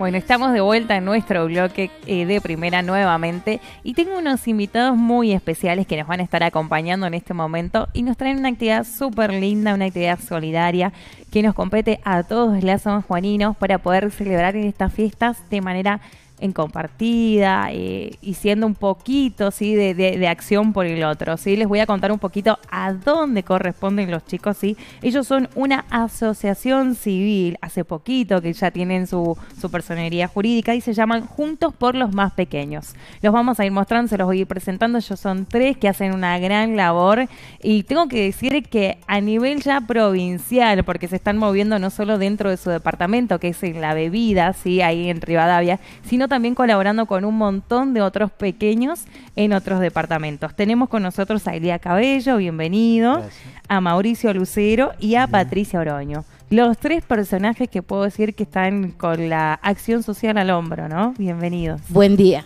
Bueno, estamos de vuelta en nuestro bloque eh, de primera nuevamente y tengo unos invitados muy especiales que nos van a estar acompañando en este momento y nos traen una actividad súper linda, una actividad solidaria que nos compete a todos los Juaninos para poder celebrar en estas fiestas de manera en compartida eh, y siendo un poquito ¿sí? De, acción por el otro. ¿sí? Les voy a contar un poquito a dónde corresponden los chicos. ¿sí? Ellos son una asociación civil hace poquito que ya tienen su, su personería jurídica y se llaman Juntos por los Más Pequeños. Los vamos a ir mostrando, se los voy a ir presentando. Ellos son tres que hacen una gran labor y tengo que decir que a nivel ya provincial, porque se están moviendo no solo dentro de su departamento, que es en la bebida, ¿sí? ahí en Rivadavia, sino también colaborando con un montón de otros pequeños en otros departamentos. Tenemos con nosotros a Elia Cabello, bienvenido, a Mauricio Lucero y a Patricia Oroño. Los tres personajes que puedo decir que están con la acción social al hombro, ¿no? Bienvenidos. Buen día.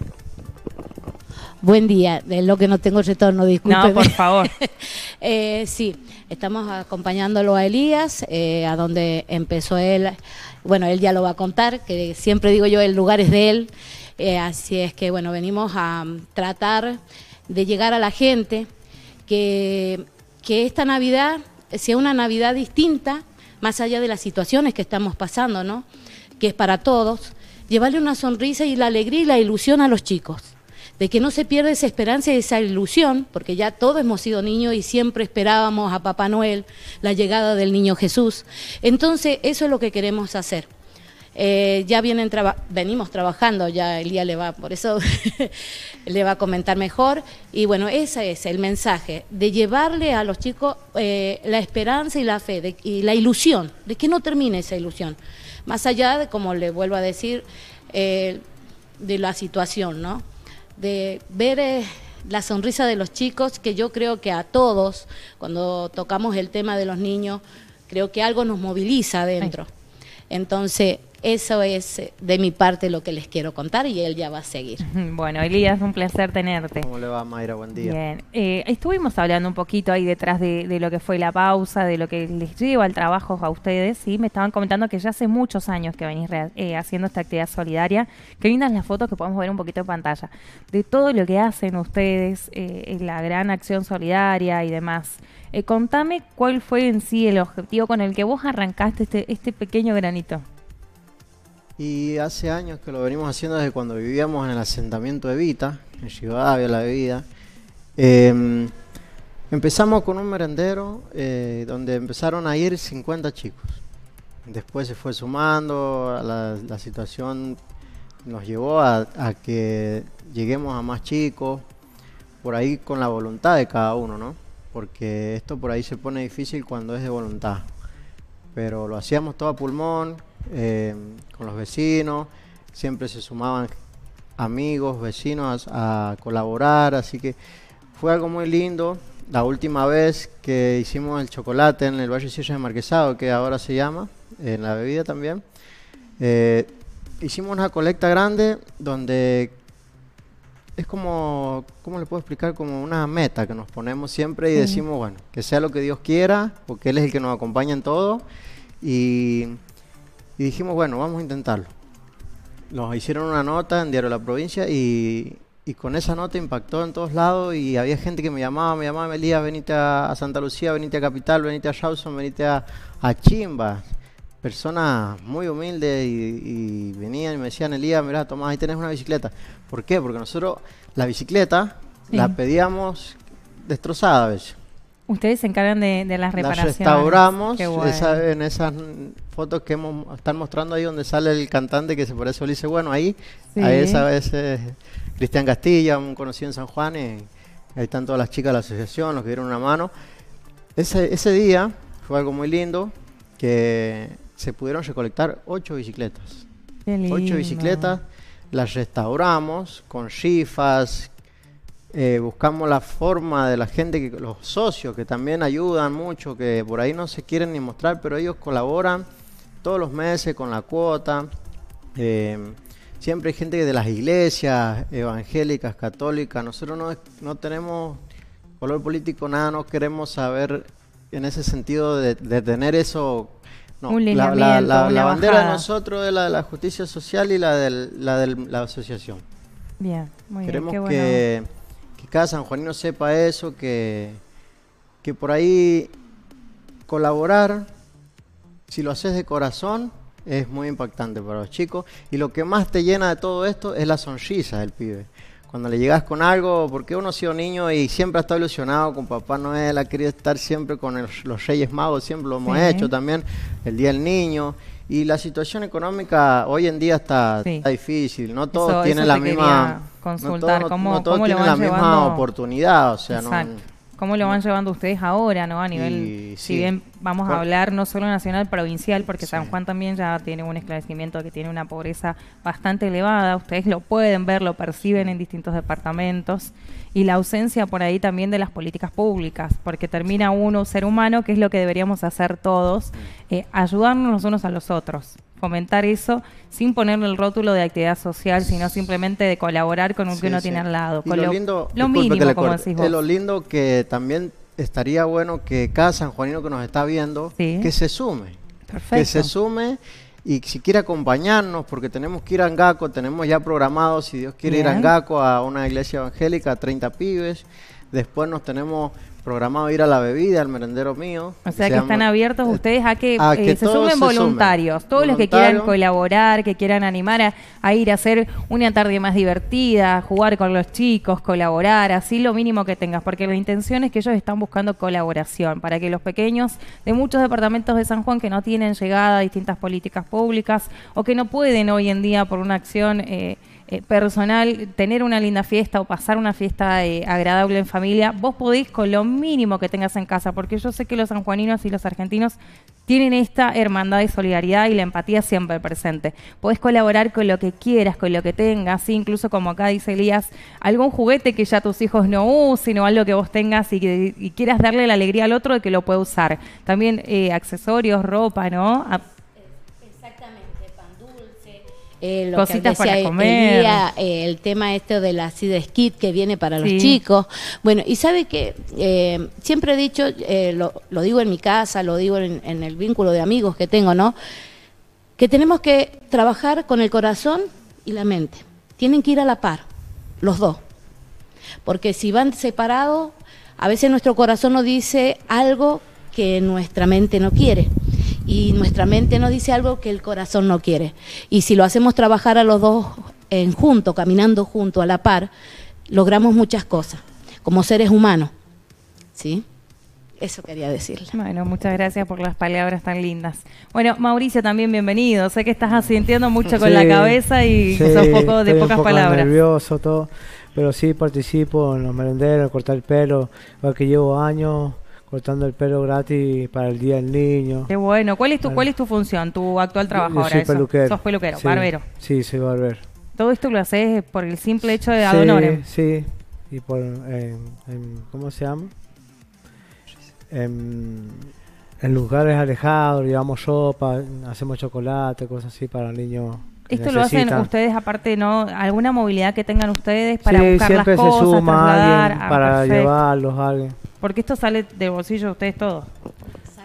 Buen día, de lo que no tengo retorno, retorno, disculpe. No, por favor. Eh, sí, estamos acompañándolo a Elías, eh, a donde empezó él. Bueno, él ya lo va a contar, que siempre digo yo, el lugar es de él. Eh, así es que, bueno, venimos a mm, tratar de llegar a la gente que, que esta Navidad sea una Navidad distinta, más allá de las situaciones que estamos pasando, ¿no? Que es para todos. Llevarle una sonrisa y la alegría y la ilusión a los chicos de que no se pierda esa esperanza y esa ilusión, porque ya todos hemos sido niños y siempre esperábamos a Papá Noel, la llegada del niño Jesús. Entonces, eso es lo que queremos hacer. Eh, ya vienen venimos trabajando, ya Elía le va, por eso le va a comentar mejor. Y bueno, ese es el mensaje, de llevarle a los chicos eh, la esperanza y la fe y la ilusión, de que no termine esa ilusión. Más allá de, como le vuelvo a decir, eh, de la situación, ¿no? de ver eh, la sonrisa de los chicos, que yo creo que a todos, cuando tocamos el tema de los niños, creo que algo nos moviliza adentro. Entonces, eso es eh, de mi parte lo que les quiero contar y él ya va a seguir. Bueno, Elías, un placer tenerte. ¿Cómo le va, Mayra? Buen día. Bien. Eh, estuvimos hablando un poquito ahí detrás de, lo que fue la pausa, de lo que les lleva al trabajo a ustedes y me estaban comentando que ya hace muchos años que venís eh, haciendo esta actividad solidaria. Que lindas las fotos que podemos ver un poquito en pantalla. De todo lo que hacen ustedes, eh, la gran acción solidaria y demás. contame cuál fue en sí el objetivo con el que vos arrancaste este, este pequeño granito. Y hace años que lo venimos haciendo desde cuando vivíamos en el asentamiento de Vita, en había La Bebida. Em, empezamos con un merendero eh, donde empezaron a ir 50 chicos. Después se fue sumando, la, la situación nos llevó a, a, que lleguemos a más chicos, por ahí con la voluntad de cada uno, ¿no? Porque esto por ahí se pone difícil cuando es de voluntad. Pero lo hacíamos todo a pulmón, Em, con los vecinos, siempre se sumaban amigos, vecinos a, colaborar, así que fue algo muy lindo. La última vez que hicimos el chocolate en el Valle Sierra de Marquesado, que ahora se llama, en la bebida también, eh, hicimos una colecta grande donde es como, ¿cómo le puedo explicar? Como una meta que nos ponemos siempre y decimos, bueno, que sea lo que Dios quiera, porque Él es el que nos acompaña en todo. Y y dijimos, bueno, vamos a intentarlo. Nos hicieron una nota en Diario de la Provincia y, con esa nota impactó en todos lados y había gente que me llamaba, me llamaba, Melías, venite a, Santa Lucía, venite a Capital, venite a Shawson, venite a, Chimba. Personas muy humildes y, venían y me decían, Elías, mira, Tomás, ahí tenés una bicicleta. ¿Por qué? Porque nosotros la bicicleta la pedíamos destrozada a veces. Ustedes se encargan de, las reparaciones. Las restauramos. en esas fotos que están mostrando ahí donde sale el cantante que se parece a dice Bueno, ahí, es a esa vez Cristian Castilla, un conocido en San Juan, y ahí están todas las chicas de la asociación, los que dieron una mano. Ese, ese día fue algo muy lindo, que se pudieron recolectar ocho bicicletas. Qué lindo. Ocho bicicletas, las restauramos con chifas, eh, buscamos la forma de la gente, que, los socios que también ayudan mucho, que por ahí no se quieren ni mostrar, pero ellos colaboran todos los meses con la cuota. Eh, siempre hay gente de las iglesias evangélicas, católicas. Nosotros no, no tenemos color político, nada, no queremos saber en ese sentido de, tener eso. la, bandera de nosotros es la de la justicia social y la, de la de la asociación. Bien, muy bien. que y cada sanjuanino sepa eso, que, que por ahí colaborar, si lo haces de corazón, es muy impactante para los chicos. Y lo que más te llena de todo esto es la sonrisa del pibe. Cuando le llegas con algo, porque uno ha sido niño y siempre ha estado ilusionado con Papá Noel, ha querido estar siempre con los Reyes Magos, siempre lo hemos hecho también, el Día del Niño. Y la situación económica hoy en día está, difícil, no todos tienen la misma consultar no la misma oportunidad, o sea, ¿Cómo lo van llevando ustedes ahora, no? A nivel, si bien vamos a hablar no solo nacional, provincial, porque San Juan también ya tiene un esclarecimiento que tiene una pobreza bastante elevada. Ustedes lo pueden ver, lo perciben en distintos departamentos y la ausencia por ahí también de las políticas públicas, porque termina uno ser humano, que es lo que deberíamos hacer todos, mm. eh, ayudarnos los unos a los otros fomentar eso sin ponerle el rótulo de actividad social, sino simplemente de colaborar con un que uno tiene al lado. lo, lindo, lo mínimo, como decís eh, vos. Lo lindo que también estaría bueno que cada sanjuanino que nos está viendo, que se sume. Que se sume y si quiere acompañarnos, porque tenemos que ir a Angaco, tenemos ya programado, si Dios quiere ir a Angaco, a una iglesia evangélica, a 30 pibes. Después nos tenemos programado ir a la bebida, al merendero mío. O sea que, están abiertos eh, ustedes a que, eh, se sumen voluntarios, todos los que quieran colaborar, que quieran animar a, ir a hacer una tarde más divertida, jugar con los chicos, colaborar, así lo mínimo que tengas, porque la intención es que ellos están buscando colaboración para que los pequeños de muchos departamentos de San Juan que no tienen llegada a distintas políticas públicas o que no pueden hoy en día por una acción... Eh, eh, personal, tener una linda fiesta o pasar una fiesta eh, agradable en familia, vos podés con lo mínimo que tengas en casa, porque yo sé que los sanjuaninos y los argentinos tienen esta hermandad y solidaridad y la empatía siempre presente. Podés colaborar con lo que quieras, con lo que tengas, incluso como acá dice Elías, algún juguete que ya tus hijos no usen o algo que vos tengas y, quieras darle la alegría al otro de que lo puede usar. También eh, accesorios, ropa, ¿no? Ah. Exactamente, eh, Cositas para comer. Eh, el, tema este de la acid que viene para los chicos. Bueno, y sabe que eh, siempre he dicho, lo, digo en mi casa, lo digo en, en el vínculo de amigos que tengo, ¿no? Que tenemos que trabajar con el corazón y la mente. Tienen que ir a la par, los dos. Porque si van separados, a veces nuestro corazón nos dice algo que nuestra mente no quiere y nuestra mente nos dice algo que el corazón no quiere. Y si lo hacemos trabajar a los dos en junto, caminando junto a la par, logramos muchas cosas como seres humanos. ¿Sí? Eso quería decirle. Bueno, muchas gracias por las palabras tan lindas. Bueno, Mauricio, también bienvenido. Sé que estás asintiendo mucho con la cabeza y poco, de pocas palabras. nervioso, todo. Pero sí participo en los merenderos, cortar el pelo, que llevo años cortando el pelo gratis para el Día del Niño. Qué bueno. ¿Cuál es tu, cuál es tu función, tu actual trabajo ahora? Soy peluquero. Sos peluquero, barbero. Sí, soy barbero. Todo esto lo haces por el simple hecho de sí, honor Sí, y por, ¿cómo se llama? En, lugares alejados, llevamos sopa, hacemos chocolate, cosas así para niños esto lo hacen ustedes aparte, ¿no? ¿Alguna movilidad que tengan ustedes para sí, buscar las cosas, se suma alguien ah, para llevarlos a alguien porque esto sale del bolsillo de ustedes todos.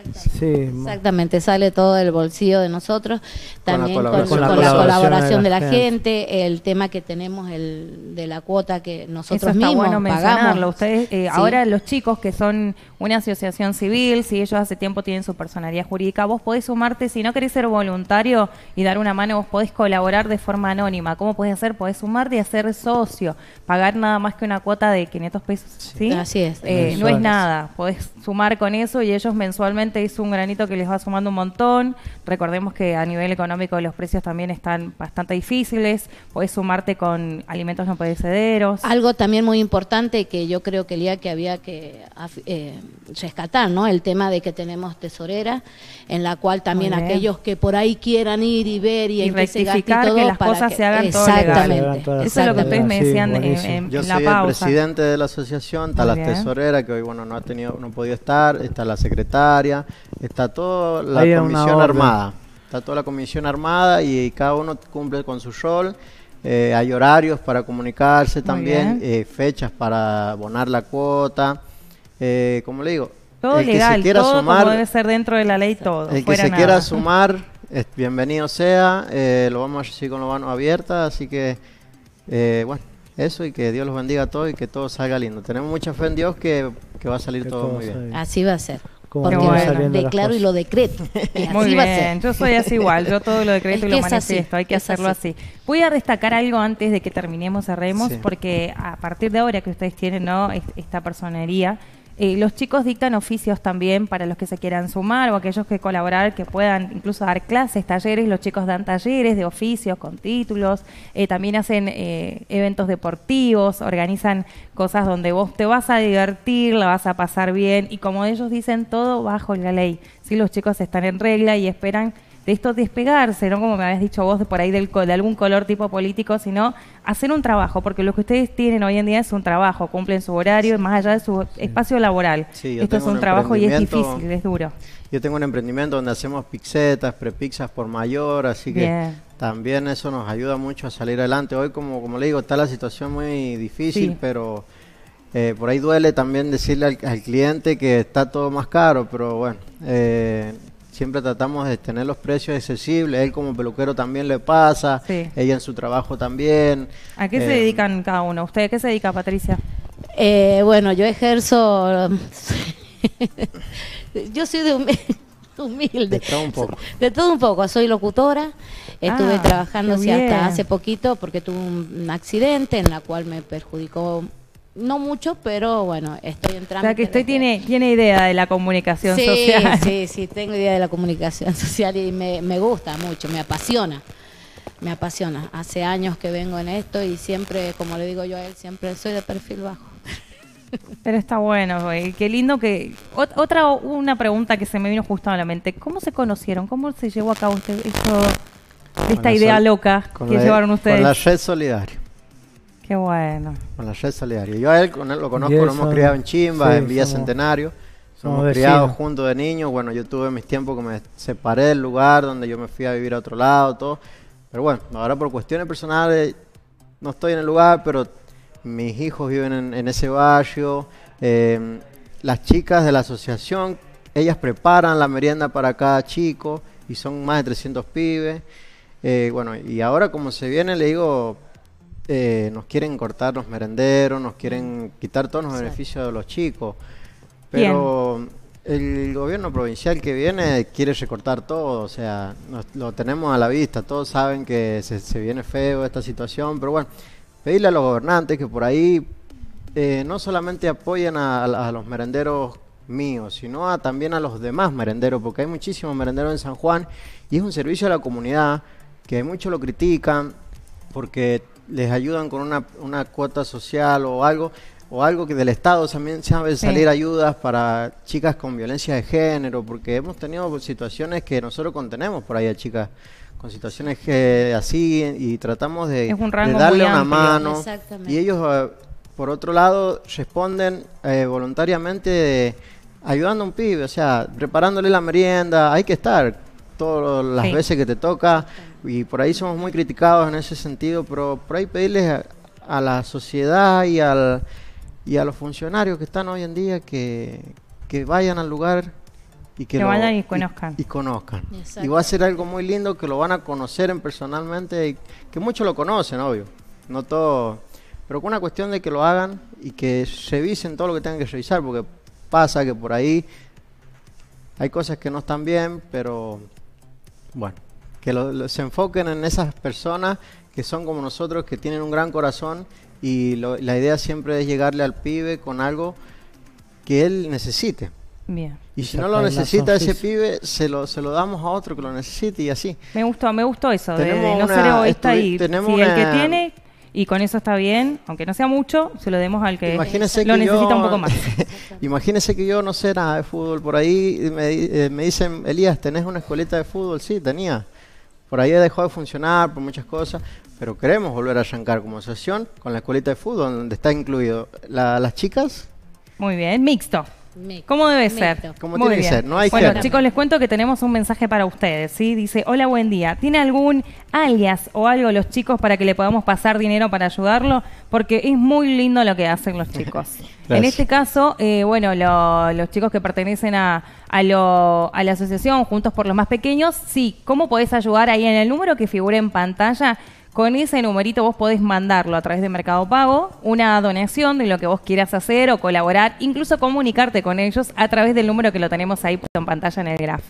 Exactamente. Exactamente, sale todo del bolsillo de nosotros, también con la colaboración, de la, gente. el tema que tenemos el, de la cuota que nosotros Eso mismos bueno pagamos. Ustedes, eh, Ahora los chicos que son una asociación civil, si ellos hace tiempo tienen su personalidad jurídica, vos podés sumarte, si no querés ser voluntario y dar una mano, vos podés colaborar de forma anónima. ¿Cómo podés hacer? Podés sumarte y hacer socio, pagar nada más que una cuota de 500 pesos. ¿sí? Así es. Eh, no es nada, podés sumar con eso y ellos mensualmente es un granito que les va sumando un montón. Recordemos que a nivel económico los precios también están bastante difíciles, podés sumarte con alimentos no perecederos. Algo también muy importante que yo creo que el día que había que... Eh, rescatar, ¿no? El tema de que tenemos tesorera, en la cual también aquellos que por ahí quieran ir y ver y, rectificar que las cosas se hagan todo exactamente. Eso es lo que ustedes me decían en, en, Yo soy el presidente de la asociación, está la tesorera que hoy bueno no ha tenido, no podido estar, está la secretaria, está toda la comisión armada, está toda la comisión armada y, cada uno cumple con su rol. Eh, hay horarios para comunicarse también, eh, fechas para abonar la cuota. Eh, como le digo, todo legal, todo sumar, debe ser dentro de la ley, todo. El que se quiera sumar, bienvenido sea. Eh, lo vamos a decir con las mano abiertas, así que, eh, bueno, eso y que Dios los bendiga a todos y que todo salga lindo. Tenemos mucha fe en Dios que, va a salir todo, muy bien. Así va a ser. Porque declaro y lo decreto. yo soy así igual, yo todo lo decreto y lo manifiesto, hay que hacerlo así. Voy a destacar algo antes de que terminemos, cerremos, porque a partir de ahora que ustedes tienen ¿no? esta personería, eh, los chicos dictan oficios también para los que se quieran sumar o aquellos que colaborar, que puedan incluso dar clases, talleres. Los chicos dan talleres de oficios con títulos. Eh, también hacen eh, eventos deportivos, organizan cosas donde vos te vas a divertir, la vas a pasar bien. Y como ellos dicen, todo bajo la ley. Si los chicos están en regla y esperan de esto despegarse, no como me habías dicho vos de por ahí del, de algún color tipo político, sino hacer un trabajo, porque lo que ustedes tienen hoy en día es un trabajo, cumplen su horario, más allá de su espacio laboral. Sí, esto es un, trabajo y es difícil, es duro. Yo tengo un emprendimiento donde hacemos pixetas, prepixas por mayor, así que también eso nos ayuda mucho a salir adelante. Hoy, como, como le digo, está la situación muy difícil, pero... Eh, por ahí duele también decirle al, cliente que está todo más caro, pero bueno, eh, siempre tratamos de tener los precios accesibles. Él como peluquero también le pasa, ella en su trabajo también. ¿A qué se eh, dedican cada uno? ¿Usted qué se dedica, Patricia? Eh, bueno, yo ejerzo... yo soy de humilde. De todo un poco. De todo un poco. Soy locutora. Estuve ah, trabajando hasta hace poquito porque tuve un accidente en la cual me perjudicó no mucho, pero bueno, estoy entrando. O sea, que usted tiene, tiene idea de la comunicación social. Sí, sí, tengo idea de la comunicación social y me, gusta mucho, me apasiona. Me apasiona. Hace años que vengo en esto y siempre, como le digo yo a él, siempre soy de perfil bajo. Pero está bueno, güey. qué lindo que... otra, una pregunta que se me vino justo a la mente. ¿Cómo se conocieron? ¿Cómo se llevó a cabo este, esto, esta idea loca que llevaron ustedes? Con la red solidaria. Qué bueno. Con la red solidaria. Yo a él, con él lo conozco, lo hemos criado en Chimba, en Villa Centenario. Somos, criados juntos de niños. Bueno, yo tuve mis tiempos que me separé del lugar donde yo me fui a vivir a otro lado, todo. Pero bueno, ahora por cuestiones personales no estoy en el lugar, pero mis hijos viven en, ese barrio. Em, las chicas de la asociación, ellas preparan la merienda para cada chico y son más de 300 pibes. Eh, bueno, y ahora como se viene, le digo, este, nos quieren cortar los merenderos, nos quieren mm. quitar todos los beneficios de los chicos. Pero el gobierno provincial que viene quiere recortar todo, o sea, lo tenemos a la vista, todos saben que se, viene feo esta situación, pero bueno, pedirle a los gobernantes que por ahí eh, no solamente apoyen a, los merenderos míos, sino también a los demás merenderos, porque hay muchísimos merenderos en San Juan y es un servicio a la comunidad que muchos lo critican porque les ayudan con una, una cuota social o algo, o algo que del Estado también sabe salir ayudas para chicas con violencia de género, porque hemos tenido situaciones que nosotros contenemos por ahí a chicas con situaciones que, así y tratamos de, darle una mano y ellos ah, por otro lado responden eh, voluntariamente ayudando a un pibe, o sea, preparándole la merienda, hay que estar todas las veces que te toca y por ahí somos muy criticados en ese sentido, pero por ahí pedirles a, la sociedad y, al, y a los funcionarios que están hoy en día que, vayan al lugar y que, que lo, vayan y conozcan. Y, conozcan. Y va a ser algo muy lindo que lo van a conocer en personalmente, y que muchos lo conocen, obvio, no todo, pero con una cuestión de que lo hagan y que revisen todo lo que tengan que revisar, porque pasa que por ahí hay cosas que no están bien, pero bueno que se enfoquen en esas personas que son como nosotros, que tienen un gran corazón y la idea siempre es llegarle al pibe con algo que él necesite. Bien. Y si no lo necesita ese pibe, se lo, se lo damos a otro que lo necesite y así. Me gustó, me gustó eso, de, no ser egoísta y el que tiene y con eso está bien, aunque no sea mucho, se lo demos al que, lo necesita un poco más. imagínese que yo no sé nada de fútbol, por ahí me, eh, me dicen, Elías, ¿tenés una escuelita de fútbol? Sí, tenía. Por ahí dejó de funcionar, por muchas cosas, pero queremos volver a arrancar como asociación con la escuelita de fútbol, donde está incluido las chicas. Muy bien, mixto. ¿Cómo debe ser? tiene ser, Bueno, chicos, les cuento que tenemos un mensaje para ustedes, ¿sí? Dice, hola, buen día. ¿Tiene algún alias o algo los chicos para que le podamos pasar dinero para ayudarlo? Porque es muy lindo lo que hacen los chicos. en este caso, eh, bueno, los chicos que pertenecen a, la asociación Juntos por los Más Pequeños, sí, ¿cómo podés ayudar ahí en el número que figura en pantalla? Con ese numerito vos podés mandarlo a través de Mercado Pago, una donación de lo que vos quieras hacer o colaborar, incluso comunicarte con ellos a través del número que lo tenemos ahí en pantalla en el graph.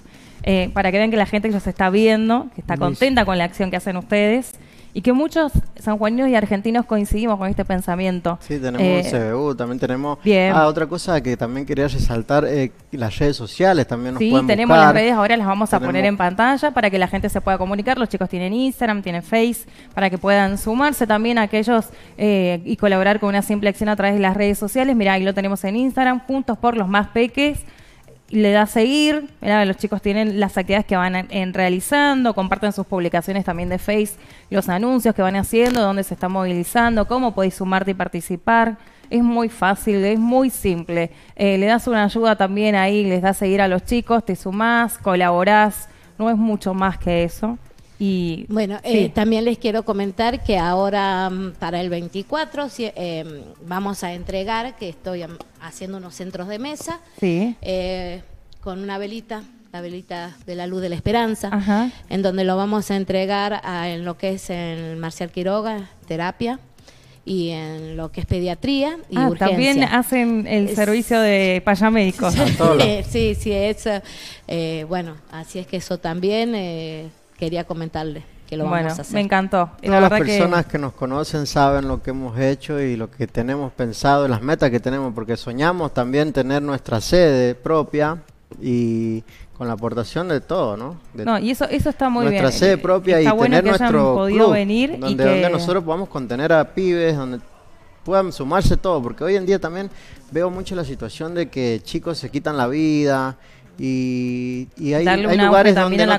Eh, para que vean que la gente que se está viendo, que está contenta con la acción que hacen ustedes y que muchos sanjuaninos y argentinos coincidimos con este pensamiento. Sí, tenemos eh, eh, un uh, CBU, también tenemos... Bien. Ah, otra cosa que también quería resaltar, eh, las redes sociales también nos sí, tenemos las redes, ahora las vamos a poner en pantalla para que la gente se pueda comunicar, los chicos tienen Instagram, tienen Face, para que puedan sumarse también a aquellos eh, y colaborar con una simple acción a través de las redes sociales. Mirá, ahí lo tenemos en Instagram, Juntos por los Más Peques le da seguir, los chicos tienen las actividades que van en, realizando, comparten sus publicaciones también de Face, los anuncios que van haciendo, dónde se está movilizando, cómo podéis sumarte y participar. Es muy fácil, es muy simple. Eh, le das una ayuda también ahí, les das a seguir a los chicos, te sumás, colaborás, no es mucho más que eso bueno, eh, también les quiero comentar que ahora mm, para el 24 eh, vamos a entregar, que estoy mm, haciendo unos centros de mesa, eh, con una velita, la velita de la luz de la esperanza, en donde lo vamos a entregar en lo que es en Marcial Quiroga, terapia y en lo que es pediatría y ah, También hacen el servicio de payamédicos. sí, sí, es bueno, así es que eso también eh, quería comentarle que lo vamos a hacer. Me encantó. Todas las personas que... nos conocen saben lo que hemos hecho y lo que tenemos pensado, las metas que tenemos, porque soñamos también tener nuestra sede propia y con la aportación de todo, ¿no? no, y eso eso está muy bien. Nuestra sede propia y tener nuestro podido venir donde, y donde nosotros podamos contener a pibes, donde puedan sumarse todo, porque hoy en día también veo mucho la situación de que chicos se quitan la vida, y, hay, lugares donde no,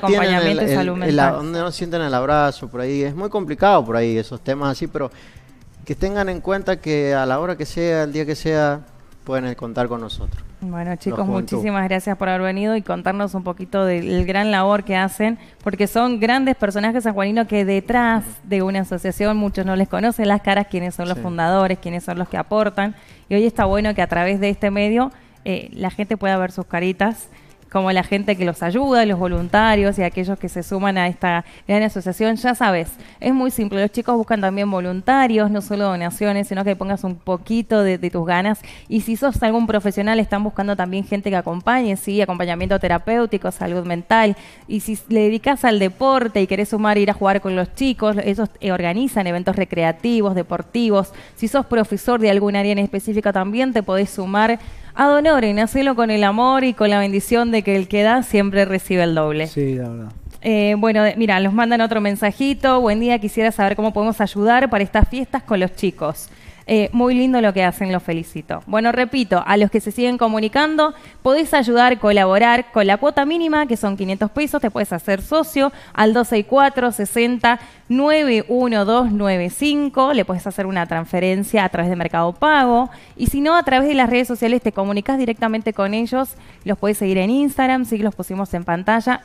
el, donde no sienten el abrazo, por ahí. Es muy complicado por ahí esos temas así, pero que tengan en cuenta que a la hora que sea, el día que sea, pueden contar con nosotros. Bueno, chicos, muchísimas gracias por haber venido y contarnos un poquito del gran labor que hacen, porque son grandes personajes sanjuaninos que detrás de una asociación muchos no les conocen las caras, quiénes son los fundadores, quiénes son los que aportan. Y hoy está bueno que a través de este medio eh, la gente pueda ver sus caritas como la gente que los ayuda, los voluntarios y aquellos que se suman a esta gran asociación. Ya sabes, es muy simple. Los chicos buscan también voluntarios, no solo donaciones, sino que pongas un poquito de, tus ganas. Y si sos algún profesional, están buscando también gente que acompañe, sí, acompañamiento terapéutico, salud mental. Y si le dedicas al deporte y querés sumar ir a jugar con los chicos, ellos organizan eventos recreativos, deportivos. Si sos profesor de algún área en específica, también te podés sumar Adonoren, hacelo con el amor y con la bendición de que el que da siempre recibe el doble. Sí, la verdad. Eh, bueno, mira, nos mandan otro mensajito. Buen día, quisiera saber cómo podemos ayudar para estas fiestas con los chicos. Eh, muy lindo lo que hacen, los felicito. Bueno, repito, a los que se siguen comunicando, podés ayudar, colaborar con la cuota mínima, que son 500 pesos, te puedes hacer socio al 264 60 91295, le puedes hacer una transferencia a través de Mercado Pago y si no, a través de las redes sociales te comunicas directamente con ellos, los puedes seguir en Instagram, sí que los pusimos en pantalla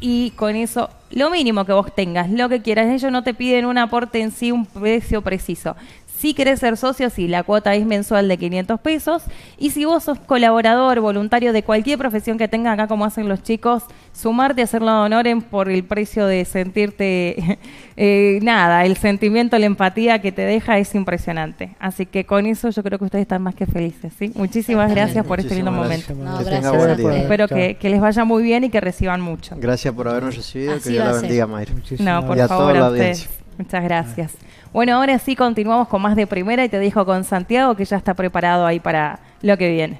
y con eso lo mínimo que vos tengas, lo que quieras. Ellos no te piden un aporte en sí, un precio preciso, si querés ser socio, si la cuota es mensual de 500 pesos. Y si vos sos colaborador, voluntario de cualquier profesión que tenga acá, como hacen los chicos, sumarte, hacerlo de honor por el precio de sentirte, eh, nada, el sentimiento, la empatía que te deja es impresionante. Así que con eso yo creo que ustedes están más que felices. Muchísimas gracias por este lindo momento. Espero que, les vaya muy bien y que reciban mucho. Gracias por habernos recibido. que Dios la bendiga, Mayra. no, por y a favor, la Muchas gracias. Bueno, ahora sí continuamos con más de primera y te dejo con Santiago que ya está preparado ahí para lo que viene.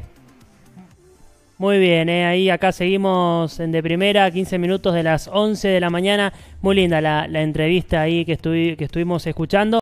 Muy bien, eh, ahí acá seguimos en de primera, 15 minutos de las 11 de la mañana. Muy linda la, entrevista ahí que, que estuvimos escuchando.